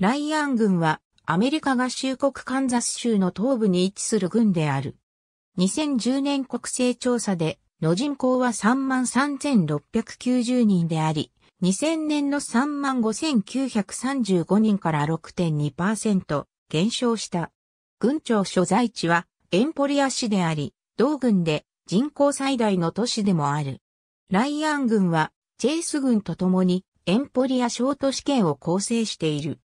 ライアン軍はアメリカ合衆国カンザス州の東部に位置する軍である。2010年国勢調査での人口は33,690人であり、2000年の35,935人から6.2%減少した。軍庁所在地はエンポリア市であり、同軍で人口最大の都市でもある。ライアン軍はチェイス軍と共にエンポリア小都市圏を構成している。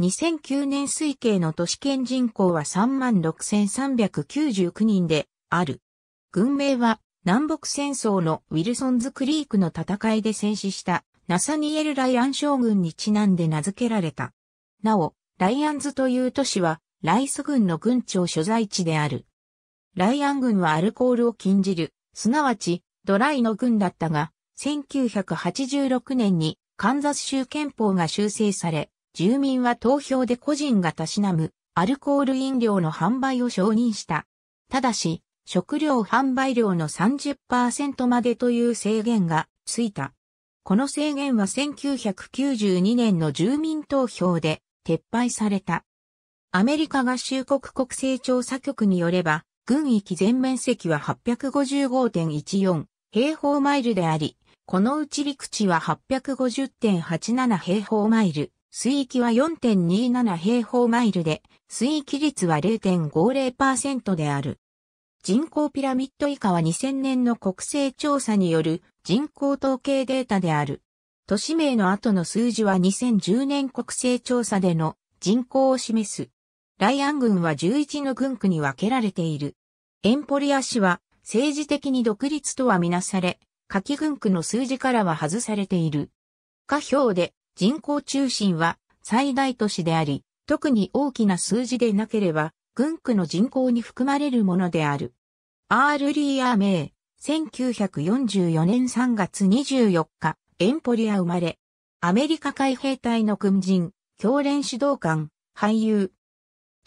2009年推計の都市圏人口は36,399人である。軍名は南北戦争のウィルソンズクリークの戦いで戦死したナサニエル・ライアン将軍にちなんで名付けられた。なお、ライアンズという都市はライス軍の軍庁所在地である。ライアン軍はアルコールを禁じる、すなわちドライの軍だったが、1986年にカンザス州憲法が修正され、住民は投票で個人がたしなむアルコール飲料の販売を承認した。ただし、食料販売量の30%までという制限がついた。この制限は1992年の住民投票で撤廃された。アメリカ合衆国国勢調査局によれば、軍域全面積は855.14平方マイルであり、このうち陸地は850.87平方マイル。水域は4.27平方マイルで、水域率は0.50%である。人口ピラミッド以下は2000年の国勢調査による人口統計データである。都市名の後の数字は2010年国勢調査での人口を示す。ライアン軍は11の軍区に分けられている。エンポリア市は政治的に独立とはみなされ、夏季軍区の数字からは外されている。下表で人口中心は最大都市であり、特に大きな数字でなければ、軍区の人口に含まれるものである。アールリー・アーメイ、1944年3月24日、エンポリア生まれ、アメリカ海兵隊の軍人、教練指導官、俳優。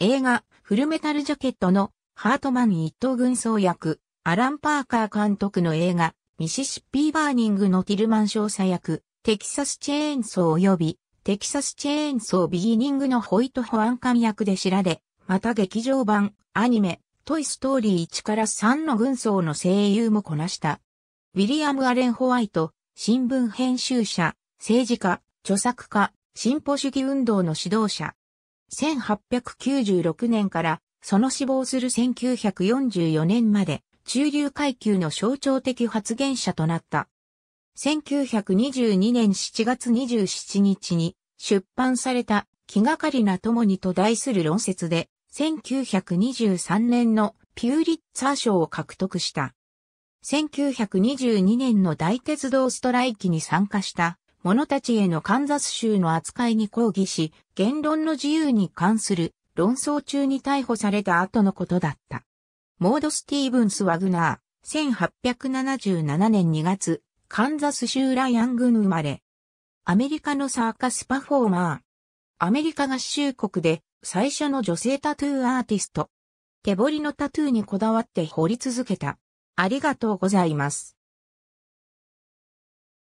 映画、フルメタルジャケットの、ハートマン一等軍曹役、アラン・パーカー監督の映画、ミシシッピー・バーニングのティルマン少佐役、テキサスチェーンソー及び、テキサスチェーンソービギニングのホイト・ホアンカ役で知られ、また劇場版、アニメ、トイ・ストーリー1から3の軍曹の声優もこなした。ウィリアム・アレン・ホワイト、新聞編集者、政治家、著作家、進歩主義運動の指導者。1896年から、その死亡する1944年まで、中流階級の象徴的発言者となった。1922年7月27日に出版された気がかりな友にと題する論説で、1923年のピューリッツァー賞を獲得した。1922年の大鉄道ストライキに参加した者たちへのカンザス州の扱いに抗議し、言論の自由に関する論争中に逮捕された後のことだった。モード・スティーブンス・ワグナー、1877年2月、カンザス州ライアン郡生まれ。アメリカのサーカスパフォーマー。アメリカ合衆国で最初の女性タトゥーアーティスト。手彫りのタトゥーにこだわって彫り続けた。ありがとうございます。